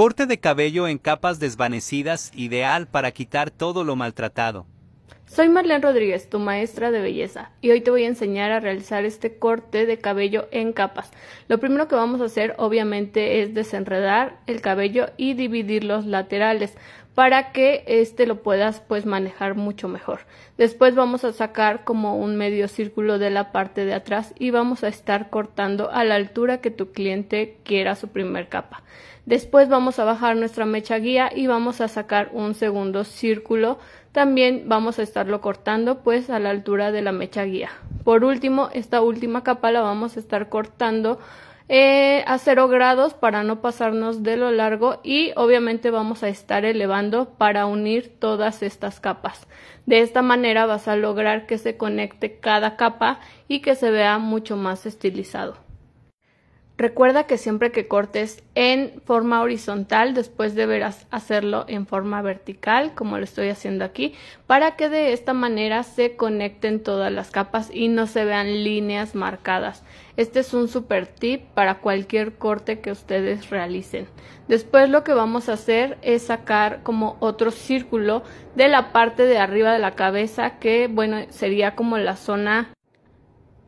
Corte de cabello en capas desvanecidas, ideal para quitar todo lo maltratado. Soy Marlene Rodríguez, tu maestra de belleza, y hoy te voy a enseñar a realizar este corte de cabello en capas. Lo primero que vamos a hacer obviamente es desenredar el cabello y dividir los laterales para que este lo puedas pues manejar mucho mejor. Después vamos a sacar como un medio círculo de la parte de atrás y vamos a estar cortando a la altura que tu cliente quiera su primer capa. Después vamos a bajar nuestra mecha guía y vamos a sacar un segundo círculo también vamos a estarlo cortando pues a la altura de la mecha guía. Por último, esta última capa la vamos a estar cortando eh, a 0 grados para no pasarnos de lo largo y obviamente vamos a estar elevando para unir todas estas capas. De esta manera vas a lograr que se conecte cada capa y que se vea mucho más estilizado. Recuerda que siempre que cortes en forma horizontal, después deberás hacerlo en forma vertical, como lo estoy haciendo aquí, para que de esta manera se conecten todas las capas y no se vean líneas marcadas. Este es un super tip para cualquier corte que ustedes realicen. Después lo que vamos a hacer es sacar como otro círculo de la parte de arriba de la cabeza, que bueno, sería como la zona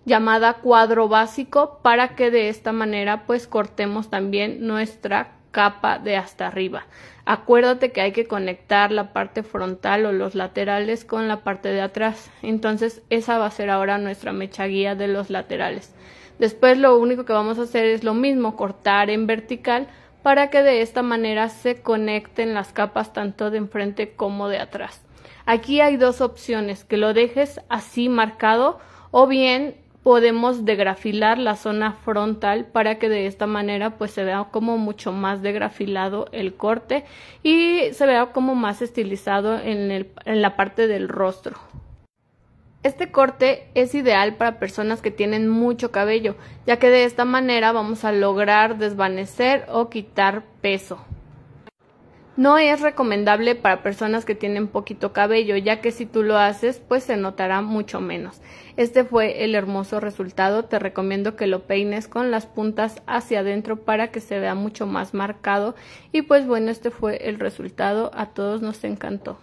llamada cuadro básico para que de esta manera pues cortemos también nuestra capa de hasta arriba. Acuérdate que hay que conectar la parte frontal o los laterales con la parte de atrás. Entonces esa va a ser ahora nuestra mecha guía de los laterales. Después lo único que vamos a hacer es lo mismo, cortar en vertical para que de esta manera se conecten las capas tanto de enfrente como de atrás. Aquí hay dos opciones, que lo dejes así marcado o bien podemos degrafilar la zona frontal para que de esta manera pues se vea como mucho más degrafilado el corte y se vea como más estilizado en, el, en la parte del rostro. Este corte es ideal para personas que tienen mucho cabello, ya que de esta manera vamos a lograr desvanecer o quitar peso. No es recomendable para personas que tienen poquito cabello, ya que si tú lo haces, pues se notará mucho menos. Este fue el hermoso resultado, te recomiendo que lo peines con las puntas hacia adentro para que se vea mucho más marcado y pues bueno, este fue el resultado, a todos nos encantó.